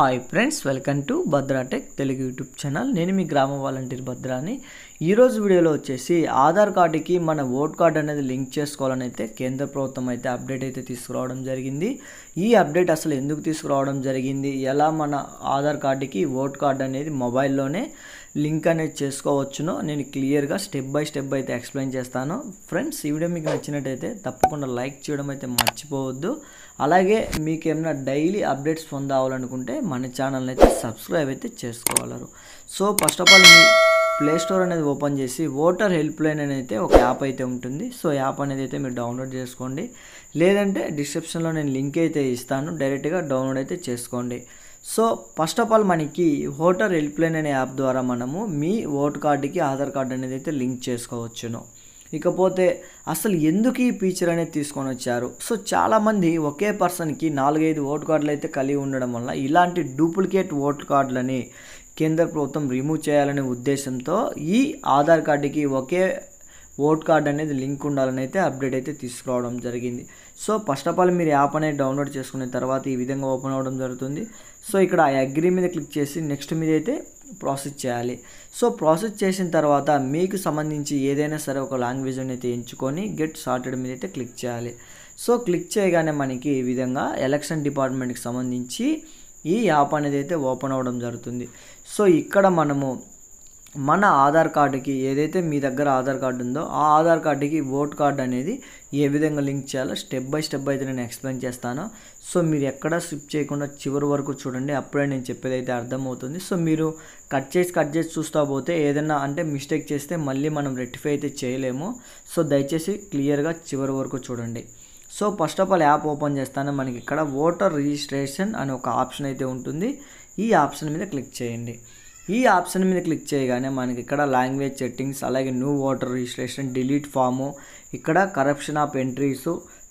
hi friends welcome to Bhadratech Telugu YouTube channel నేను మీ గ్రామ వాలంటీర్ భద్రాని ఈరోజు వీడియోలో వచ్చేసి ఆధార్ కార్డుకి మన ఓట్ కార్డు అనేది లింక్ చేసుకోవాలని అయితే కేంద్ర ప్రభుత్వం అయితే అప్డేట్ అయితే తీసుకురావడం జరిగింది ఈ అప్డేట్ అసలు ఎందుకు తీసుకురావడం జరిగింది ఎలా మన ఆధార్ కార్డుకి ఓట్ కార్డు అనేది మొబైల్లోనే లింక్ అనేది చేసుకోవచ్చునో నేను క్లియర్గా స్టెప్ బై స్టెప్ అయితే ఎక్స్ప్లెయిన్ చేస్తాను ఫ్రెండ్స్ ఈ వీడియో మీకు నచ్చినట్టయితే తప్పకుండా లైక్ చేయడం అయితే మర్చిపోవద్దు అలాగే మీకు ఏమైనా డైలీ అప్డేట్స్ పొందావాలనుకుంటే మన ఛానల్ని అయితే సబ్స్క్రైబ్ అయితే చేసుకోగలరు సో ఫస్ట్ ఆఫ్ ఆల్ మీ ప్లే స్టోర్ అనేది ఓపెన్ చేసి ఓటర్ హెల్ప్ లైన్ అని అయితే ఒక యాప్ అయితే ఉంటుంది సో యాప్ అనేది అయితే మీరు డౌన్లోడ్ చేసుకోండి లేదంటే డిస్క్రిప్షన్లో నేను లింక్ అయితే ఇస్తాను డైరెక్ట్గా డౌన్లోడ్ అయితే చేసుకోండి సో ఫస్ట్ ఆఫ్ ఆల్ మనకి ఓటర్ హెల్ప్లైన్ అనే యాప్ ద్వారా మనము మీ ఓటు కార్డుకి ఆధార్ కార్డు అనేది అయితే లింక్ చేసుకోవచ్చును ఇకపోతే అసలు ఎందుకు ఈ ఫీచర్ అనేది తీసుకొని వచ్చారు సో చాలామంది ఒకే పర్సన్కి నాలుగైదు ఓటు కార్డులు అయితే కలిగి ఉండడం వల్ల ఇలాంటి డూప్లికేట్ ఓటు కార్డులని కేంద్ర ప్రభుత్వం రిమూవ్ చేయాలనే ఉద్దేశంతో ఈ ఆధార్ కార్డుకి ఒకే ఓట్ కార్డ్ అనేది లింక్ ఉండాలని అయితే అప్డేట్ అయితే తీసుకురావడం జరిగింది సో ఫస్ట్ ఆఫ్ ఆల్ మీరు యాప్ అనేది డౌన్లోడ్ చేసుకున్న తర్వాత ఈ విధంగా ఓపెన్ అవ్వడం జరుగుతుంది సో ఇక్కడ ఆ అగ్రీ మీద క్లిక్ చేసి నెక్స్ట్ మీద అయితే ప్రాసెస్ చేయాలి సో ప్రాసెస్ చేసిన తర్వాత మీకు సంబంధించి ఏదైనా సరే ఒక లాంగ్వేజ్ అయితే ఎంచుకొని గెట్ సార్టెడ్ మీద అయితే క్లిక్ చేయాలి సో క్లిక్ చేయగానే మనకి ఈ విధంగా ఎలక్షన్ డిపార్ట్మెంట్కి సంబంధించి ఈ యాప్ అనేది అయితే ఓపెన్ అవ్వడం జరుగుతుంది సో ఇక్కడ మనము మన ఆధార్ కార్డుకి ఏదైతే మీ దగ్గర ఆధార్ కార్డు ఉందో ఆ ఆధార్ కార్డుకి ఓట్ కార్డు అనేది ఏ విధంగా లింక్ చేయాలో స్టెప్ బై స్టెప్ అయితే నేను ఎక్స్ప్లెయిన్ చేస్తాను సో మీరు ఎక్కడ స్కిప్ చేయకుండా చివరి వరకు చూడండి అప్పుడే నేను చెప్పేది అయితే అర్థమవుతుంది సో మీరు కట్ చేసి కట్ చేసి చూస్తా పోతే ఏదైనా అంటే మిస్టేక్ చేస్తే మళ్ళీ మనం రెక్టిఫై అయితే చేయలేము సో దయచేసి క్లియర్గా చివరి వరకు చూడండి so first of all app open చేస్తాను మనకి ఇక్కడ ఓటర్ రిజిస్ట్రేషన్ అనే ఒక ఆప్షన్ అయితే ఉంటుంది ఈ ఆప్షన్ మీద క్లిక్ చేయండి ఈ ఆప్షన్ మీద క్లిక్ చేయగానే మనకి ఇక్కడ లాంగ్వేజ్ సెట్టింగ్స్ అలాగే new voter registration delete form ఇక్కడ కరప్షన్ ఆఫ్ ఎంట్రీస్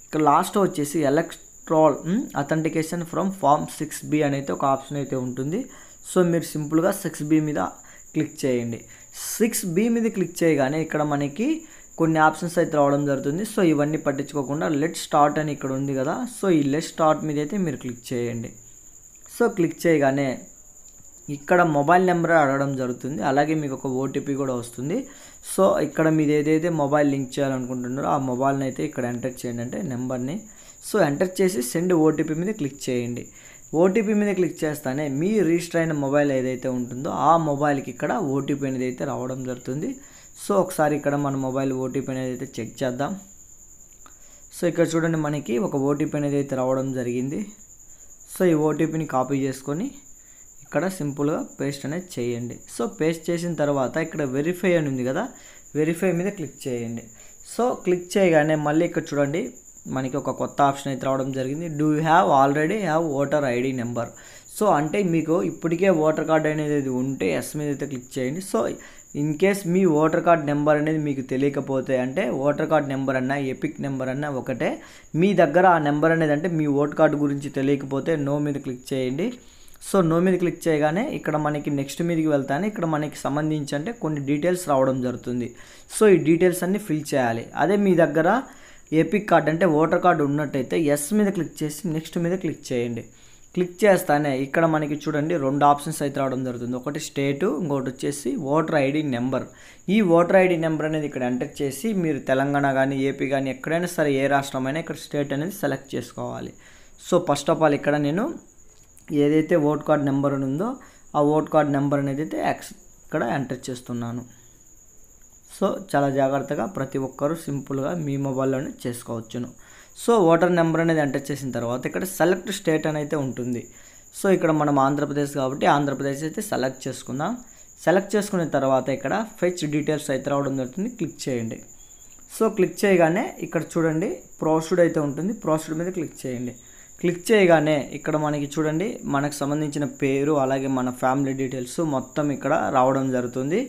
ఇక్కడ లాస్ట్ వచ్చేసి electoral authentication from form six B అనేది ఒక ఆప్షన్ అయితే ఉంటుంది సో మీరు సింపుల్గా సిక్స్ బి మీద క్లిక్ చేయండి సిక్స్ బి మీద క్లిక్ చేయగానే ఇక్కడ మనకి కొన్ని ఆప్షన్స్ అయితే రావడం జరుగుతుంది సో ఇవన్నీ పట్టించుకోకుండా లెట్ స్టార్ట్ అని ఇక్కడ ఉంది కదా సో ఈ లెట్ స్టార్ట్ మీద అయితే మీరు క్లిక్ చేయండి సో క్లిక్ చేయగానే ఇక్కడ మొబైల్ నెంబర్ అడగడం జరుగుతుంది అలాగే మీకు ఒక ఓటీపీ కూడా వస్తుంది సో ఇక్కడ మీరు ఏదైతే మొబైల్ లింక్ చేయాలనుకుంటున్నారో ఆ మొబైల్ని అయితే ఇక్కడ ఎంటర్ చేయండి అంటే నెంబర్ని సో ఎంటర్ చేసి సెండ్ ఓటీపీ మీద క్లిక్ చేయండి ఓటీపీ మీద క్లిక్ చేస్తానే మీ రిజిస్టర్ అయిన మొబైల్ ఏదైతే ఉంటుందో ఆ మొబైల్కి ఇక్కడ ఓటీపీ అనేది అయితే రావడం జరుగుతుంది సో ఒకసారి ఇక్కడ మన మొబైల్ ఓటీపీ అనేది అయితే చెక్ చేద్దాం సో ఇక్కడ చూడండి మనకి ఒక ఓటీపీ అనేది అయితే రావడం జరిగింది సో ఈ ఓటీపీని కాపీ చేసుకొని ఇక్కడ సింపుల్గా పేస్ట్ అనేది చేయండి సో పేస్ట్ చేసిన తర్వాత ఇక్కడ వెరిఫై అని ఉంది కదా వెరిఫై మీద క్లిక్ చేయండి సో క్లిక్ చేయగానే మళ్ళీ ఇక్కడ చూడండి మనకి ఒక కొత్త ఆప్షన్ అయితే రావడం జరిగింది do have already have voter ID number so అంటే మీకు ఇప్పటికే ఓటర్ కార్డ్ అనేది ఉంటే ఎస్ మీద అయితే క్లిక్ చేయండి సో ఇన్ కేస్ మీ ఓటర్ కార్డ్ నెంబర్ అనేది మీకు తెలియకపోతే అంటే ఓటర్ కార్డ్ నెంబర్ అన్నా ఎపిక్ నెంబర్ అన్నా ఒకటే మీ దగ్గర ఆ నెంబర్ అనేది అంటే మీ ఓటర్ కార్డు గురించి తెలియకపోతే నో మీద క్లిక్ చేయండి సో నో మీద క్లిక్ చేయగానే ఇక్కడ మనకి నెక్స్ట్ మీదకి వెళ్తానే ఇక్కడ మనకి సంబంధించి అంటే కొన్ని డీటెయిల్స్ రావడం జరుగుతుంది సో ఈ డీటెయిల్స్ అన్నీ ఫిల్ చేయాలి అదే మీ దగ్గర ఏపిక్ కార్డ్ అంటే ఓటర్ కార్డు ఉన్నట్టయితే ఎస్ మీద క్లిక్ చేసి నెక్స్ట్ మీద క్లిక్ చేయండి క్లిక్ చేస్తానే ఇక్కడ మనకి చూడండి రెండు ఆప్షన్స్ అయితే రావడం జరుగుతుంది ఒకటి స్టేటు ఇంకోటి వచ్చేసి ఓటర్ ఐడి నెంబర్ ఈ ఓటర్ ఐడి నెంబర్ అనేది ఇక్కడ ఎంటర్ చేసి మీరు తెలంగాణ కానీ ఏపీ కానీ ఎక్కడైనా సరే ఏ రాష్ట్రమైనా ఇక్కడ స్టేట్ అనేది సెలెక్ట్ చేసుకోవాలి సో ఫస్ట్ ఆఫ్ ఆల్ ఇక్కడ నేను ఏదైతే ఓట్ కార్డ్ నెంబర్ ఉందో ఆ ఓట్ కార్డ్ నెంబర్ అనేది అయితే ఎక్స్ ఇక్కడ ఎంటర్ చేస్తున్నాను సో చాలా జాగ్రత్తగా ప్రతి ఒక్కరూ సింపుల్గా మీ మొబైల్లోనే చేసుకోవచ్చును సో ఓటర్ నెంబర్ అనేది ఎంటర్ చేసిన తర్వాత ఇక్కడ సెలెక్ట్ స్టేట్ అని అయితే ఉంటుంది సో ఇక్కడ మనం ఆంధ్రప్రదేశ్ కాబట్టి ఆంధ్రప్రదేశ్ అయితే సెలెక్ట్ చేసుకుందాం సెలెక్ట్ చేసుకున్న తర్వాత ఇక్కడ ఫెచ్ డీటెయిల్స్ అయితే రావడం జరుగుతుంది క్లిక్ చేయండి సో క్లిక్ చేయగానే ఇక్కడ చూడండి ప్రాసెడ్ అయితే ఉంటుంది ప్రాసెడ్ మీద క్లిక్ చేయండి క్లిక్ చేయగానే ఇక్కడ మనకి చూడండి మనకు సంబంధించిన పేరు అలాగే మన ఫ్యామిలీ డీటెయిల్స్ మొత్తం ఇక్కడ రావడం జరుగుతుంది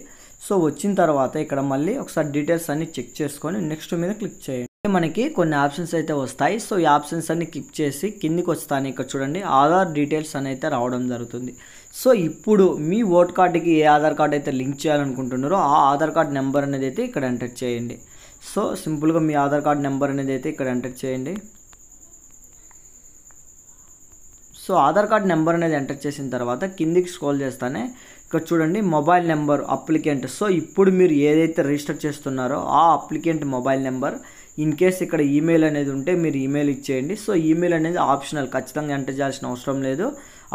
సో వచ్చిన తర్వాత ఇక్కడ మళ్ళీ ఒకసారి డీటెయిల్స్ అన్ని చెక్ చేసుకొని నెక్స్ట్ మీద క్లిక్ చేయండి మనకి కొన్ని ఆప్షన్స్ అయితే వస్తాయి సో ఈ ఆప్షన్స్ అన్ని క్లిక్ చేసి కిందికి వస్తాను ఇక్కడ చూడండి ఆధార్ డీటెయిల్స్ అని అయితే రావడం జరుగుతుంది సో ఇప్పుడు మీ ఓట్ కార్డుకి ఏ ఆధార్ కార్డు అయితే లింక్ చేయాలనుకుంటున్నారో ఆ ఆధార్ కార్డ్ నెంబర్ అనేది అయితే ఇక్కడ ఎంటర్ చేయండి సో సింపుల్గా మీ ఆధార్ కార్డ్ నెంబర్ అనేది అయితే ఇక్కడ ఎంటర్ చేయండి సో ఆధార్ కార్డ్ నెంబర్ అనేది ఎంటర్ చేసిన తర్వాత కిందికి స్కోల్ చేస్తానే ఇక్కడ చూడండి మొబైల్ నెంబర్ అప్లికెంట్ సో ఇప్పుడు మీరు ఏదైతే రిజిస్టర్ చేస్తున్నారో ఆ applicant mobile number in case ఇక్కడ ఈమెయిల్ అనేది ఉంటే మీరు ఈమెయిల్ ఇచ్చేయండి సో ఈమెయిల్ అనేది ఆప్షనల్ ఖచ్చితంగా ఎంటర్ చేయాల్సిన అవసరం లేదు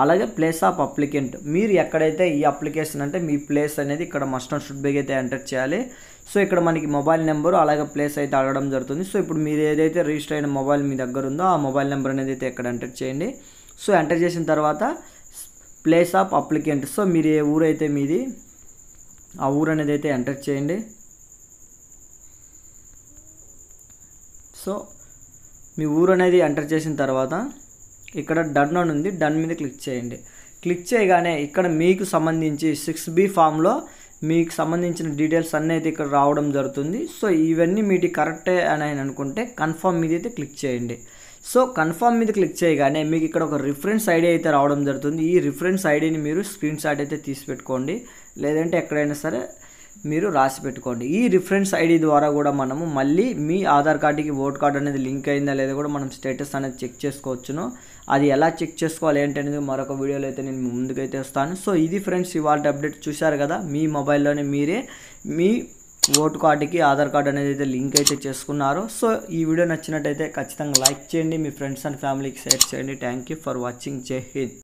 అలాగే ప్లేస్ ఆఫ్ అప్లికెంట్ మీరు ఎక్కడైతే ఈ అప్లికేషన్ అంటే మీ ప్లేస్ అనేది ఇక్కడ మస్ట్ షుడ్ బేగ్ అయితే ఎంటర్ చేయాలి సో ఇక్కడ మనకి మొబైల్ నెంబరు అలాగే ప్లేస్ అయితే అడగడం జరుగుతుంది సో ఇప్పుడు మీరు ఏదైతే రిజిస్టర్ అయిన మొబైల్ మీ దగ్గర ఉందో ఆ మొబైల్ నెంబర్ అనేది అయితే ఇక్కడ ఎంటర్ చేయండి సో ఎంటర్ చేసిన తర్వాత ప్లేస్ ఆఫ్ అప్లికెంట్ సో మీరు ఏ ఊరైతే మీది ఆ ఊరు అనేది అయితే ఎంటర్ చేయండి సో మీ ఊరు అనేది ఎంటర్ చేసిన తర్వాత ఇక్కడ డన్ అని ఉంది డన్ మీద క్లిక్ చేయండి క్లిక్ చేయగానే ఇక్కడ మీకు సంబంధించి సిక్స్ బి ఫామ్లో మీకు సంబంధించిన డీటెయిల్స్ అన్నీ అయితే ఇక్కడ రావడం జరుగుతుంది సో ఇవన్నీ మీటి కరెక్టే అని అనుకుంటే కన్ఫామ్ మీద అయితే క్లిక్ చేయండి సో కన్ఫర్మ్ మీద క్లిక్ చేయగానే మీకు ఇక్కడ ఒక రిఫరెన్స్ ఐడి అయితే రావడం జరుగుతుంది ఈ రిఫరెన్స్ ఐడిని మీరు స్క్రీన్ షాట్ అయితే తీసి పెట్టుకోండి లేదంటే ఎక్కడైనా సరే మీరు రాసి పెట్టుకోండి ఈ రిఫరెన్స్ ఐడి ద్వారా కూడా మనము మళ్ళీ మీ ఆధార్ కార్డుకి ఓట్ కార్డు అనేది లింక్ అయిందా లేదా కూడా మనం స్టేటస్ అనేది చెక్ చేసుకోవచ్చును అది ఎలా చెక్ చేసుకోవాలి ఏంటనేది మరొక వీడియోలో అయితే నేను ముందుకైతే వస్తాను సో ఇది ఫ్రెండ్స్ ఇవాళ అప్డేట్ చూశారు కదా మీ మొబైల్లోనే మీరే మీ ఓటు కార్డుకి ఆధార్ కార్డు అనేది అయితే లింక్ అయితే చేసుకున్నారు సో ఈ వీడియో నచ్చినట్టయితే ఖచ్చితంగా లైక్ చేయండి మీ ఫ్రెండ్స్ అండ్ ఫ్యామిలీకి షేర్ చేయండి థ్యాంక్ యూ ఫర్ వాచింగ్ జై హింద్